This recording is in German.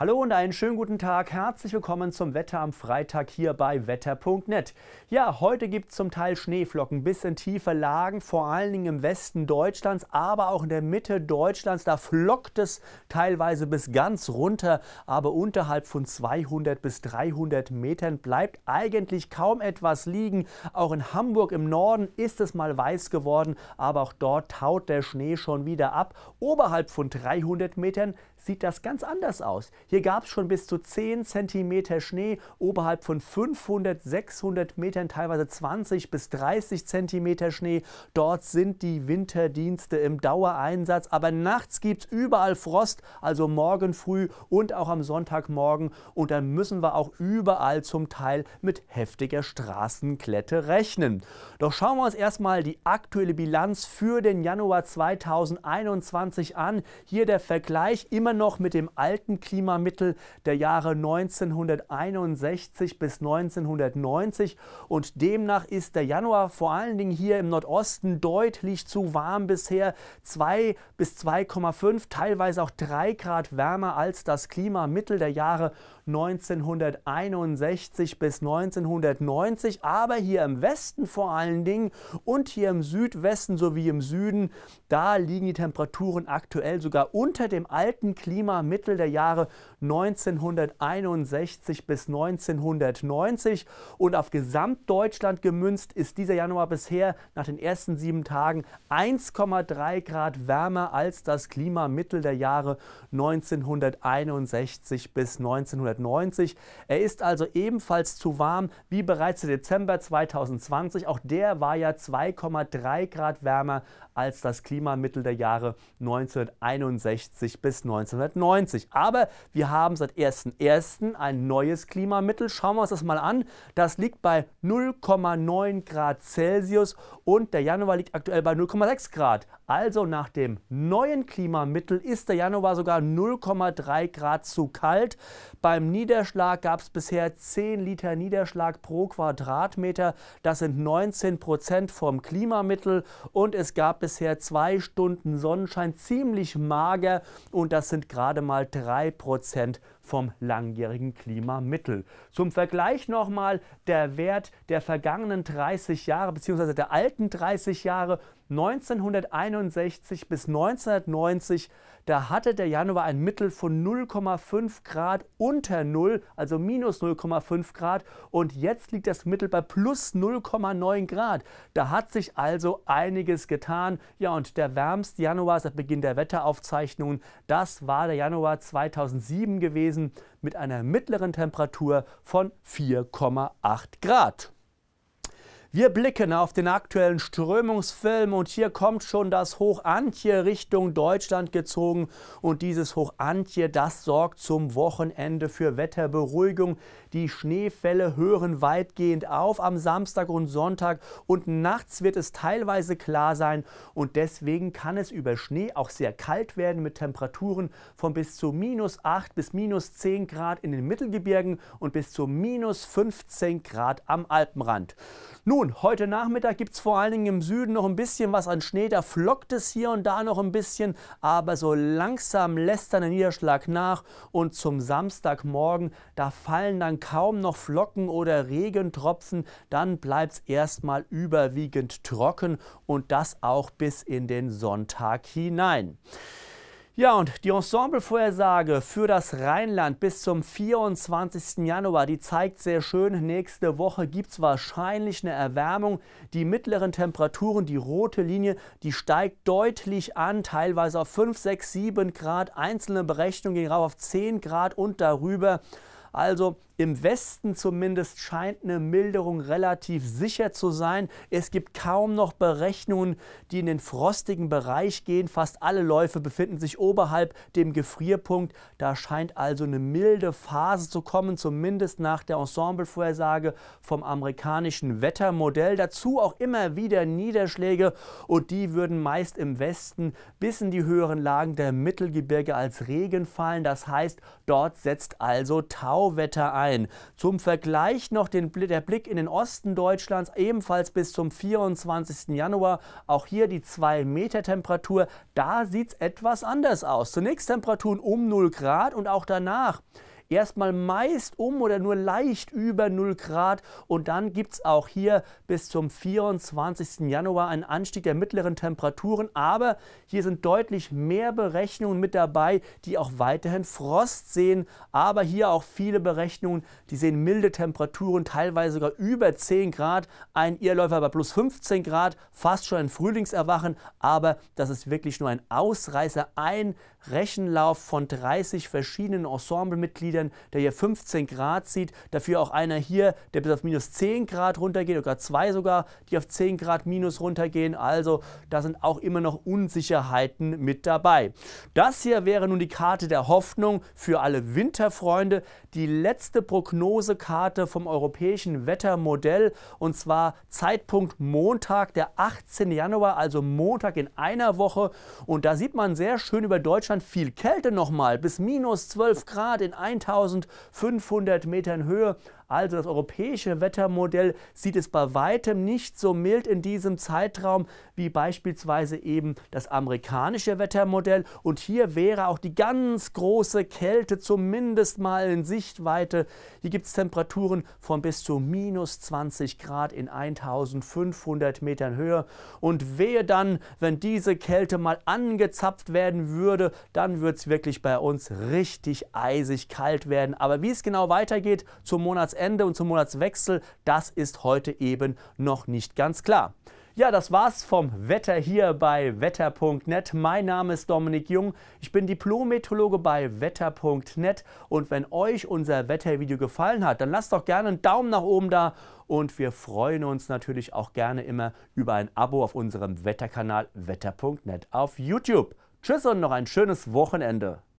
Hallo und einen schönen guten Tag. Herzlich willkommen zum Wetter am Freitag hier bei wetter.net. Ja, heute gibt es zum Teil Schneeflocken bis in tiefe Lagen, vor allen Dingen im Westen Deutschlands, aber auch in der Mitte Deutschlands. Da flockt es teilweise bis ganz runter, aber unterhalb von 200 bis 300 Metern bleibt eigentlich kaum etwas liegen. Auch in Hamburg im Norden ist es mal weiß geworden, aber auch dort taut der Schnee schon wieder ab. Oberhalb von 300 Metern sieht das ganz anders aus. Hier gab es schon bis zu 10 cm Schnee, oberhalb von 500, 600 Metern teilweise 20 bis 30 cm Schnee. Dort sind die Winterdienste im Dauereinsatz, aber nachts gibt es überall Frost, also morgen früh und auch am Sonntagmorgen. Und dann müssen wir auch überall zum Teil mit heftiger Straßenklette rechnen. Doch schauen wir uns erstmal die aktuelle Bilanz für den Januar 2021 an. Hier der Vergleich immer noch mit dem alten Klima Fördermittel der Jahre 1961 bis 1990 und demnach ist der Januar vor allen Dingen hier im Nordosten deutlich zu warm bisher. 2 bis 2,5, teilweise auch 3 Grad wärmer als das Klimamittel der Jahre 1961. 1961 bis 1990, aber hier im Westen vor allen Dingen und hier im Südwesten sowie im Süden, da liegen die Temperaturen aktuell sogar unter dem alten Klimamittel der Jahre 1961 bis 1990 und auf Gesamtdeutschland gemünzt ist dieser Januar bisher nach den ersten sieben Tagen 1,3 Grad wärmer als das Klimamittel der Jahre 1961 bis 1990. 1990. Er ist also ebenfalls zu warm wie bereits im Dezember 2020. Auch der war ja 2,3 Grad wärmer als das Klimamittel der Jahre 1961 bis 1990. Aber wir haben seit 1.1. ein neues Klimamittel. Schauen wir uns das mal an. Das liegt bei 0,9 Grad Celsius und der Januar liegt aktuell bei 0,6 Grad. Also nach dem neuen Klimamittel ist der Januar sogar 0,3 Grad zu kalt. Beim Niederschlag gab es bisher 10 Liter Niederschlag pro Quadratmeter. Das sind 19 Prozent vom Klimamittel. Und es gab bisher zwei Stunden Sonnenschein, ziemlich mager. Und das sind gerade mal 3 Prozent vom langjährigen Klimamittel. Zum Vergleich nochmal der Wert der vergangenen 30 Jahre bzw. der alten 30 Jahre 1961 bis 1990, da hatte der Januar ein Mittel von 0,5 Grad unter Null, also minus 0,5 Grad. Und jetzt liegt das Mittel bei plus 0,9 Grad. Da hat sich also einiges getan. Ja, und der wärmste Januar seit Beginn der Wetteraufzeichnungen, das war der Januar 2007 gewesen. Eisen mit einer mittleren Temperatur von 4,8 Grad. Wir blicken auf den aktuellen Strömungsfilm und hier kommt schon das Hoch Antje Richtung Deutschland gezogen. Und dieses Hoch Antje, das sorgt zum Wochenende für Wetterberuhigung. Die Schneefälle hören weitgehend auf am Samstag und Sonntag und nachts wird es teilweise klar sein. Und deswegen kann es über Schnee auch sehr kalt werden mit Temperaturen von bis zu minus 8 bis minus 10 Grad in den Mittelgebirgen und bis zu minus 15 Grad am Alpenrand. Nun nun, heute Nachmittag gibt es vor allen Dingen im Süden noch ein bisschen was an Schnee. Da flockt es hier und da noch ein bisschen, aber so langsam lässt dann der Niederschlag nach. Und zum Samstagmorgen, da fallen dann kaum noch Flocken oder Regentropfen. Dann bleibt es erstmal überwiegend trocken und das auch bis in den Sonntag hinein. Ja, und die Ensemble-Vorhersage für das Rheinland bis zum 24. Januar, die zeigt sehr schön, nächste Woche gibt es wahrscheinlich eine Erwärmung. Die mittleren Temperaturen, die rote Linie, die steigt deutlich an, teilweise auf 5, 6, 7 Grad. Einzelne Berechnungen gehen rauf auf 10 Grad und darüber. Also im Westen zumindest scheint eine Milderung relativ sicher zu sein. Es gibt kaum noch Berechnungen, die in den frostigen Bereich gehen. Fast alle Läufe befinden sich oberhalb dem Gefrierpunkt. Da scheint also eine milde Phase zu kommen, zumindest nach der Ensemblevorhersage vom amerikanischen Wettermodell. Dazu auch immer wieder Niederschläge und die würden meist im Westen bis in die höheren Lagen der Mittelgebirge als Regen fallen. Das heißt, dort setzt also Tauwetter ein ein. Zum Vergleich noch den, der Blick in den Osten Deutschlands, ebenfalls bis zum 24. Januar. Auch hier die 2-Meter-Temperatur. Da sieht es etwas anders aus. Zunächst Temperaturen um 0 Grad und auch danach erstmal meist um oder nur leicht über 0 Grad und dann gibt es auch hier bis zum 24. Januar einen Anstieg der mittleren Temperaturen, aber hier sind deutlich mehr Berechnungen mit dabei, die auch weiterhin Frost sehen, aber hier auch viele Berechnungen, die sehen milde Temperaturen, teilweise sogar über 10 Grad, ein Irrläufer bei plus 15 Grad, fast schon ein Frühlingserwachen, aber das ist wirklich nur ein Ausreißer, ein Rechenlauf von 30 verschiedenen Ensemblemitgliedern Brasilien, der hier 15 Grad sieht. Dafür auch einer hier, der bis auf minus 10 Grad runtergeht, oder zwei sogar, die auf 10 Grad minus runtergehen. Also da sind auch immer noch Unsicherheiten mit dabei. Das hier wäre nun die Karte der Hoffnung für alle Winterfreunde. Die letzte Prognosekarte vom europäischen Wettermodell und zwar Zeitpunkt Montag, der 18. Januar, also Montag in einer Woche. Und da sieht man sehr schön über Deutschland viel Kälte nochmal, bis minus 12 Grad in ein 1500 Metern Höhe also das europäische Wettermodell sieht es bei weitem nicht so mild in diesem Zeitraum wie beispielsweise eben das amerikanische Wettermodell. Und hier wäre auch die ganz große Kälte zumindest mal in Sichtweite. Hier gibt es Temperaturen von bis zu minus 20 Grad in 1500 Metern Höhe. Und wehe dann, wenn diese Kälte mal angezapft werden würde, dann wird es wirklich bei uns richtig eisig kalt werden. Aber wie es genau weitergeht zum Monats Monatsende und zum Monatswechsel, das ist heute eben noch nicht ganz klar. Ja, das war's vom Wetter hier bei wetter.net. Mein Name ist Dominik Jung. Ich bin Diplom-Meteorologe bei wetter.net. Und wenn euch unser Wettervideo gefallen hat, dann lasst doch gerne einen Daumen nach oben da. Und wir freuen uns natürlich auch gerne immer über ein Abo auf unserem Wetterkanal wetter.net auf YouTube. Tschüss und noch ein schönes Wochenende.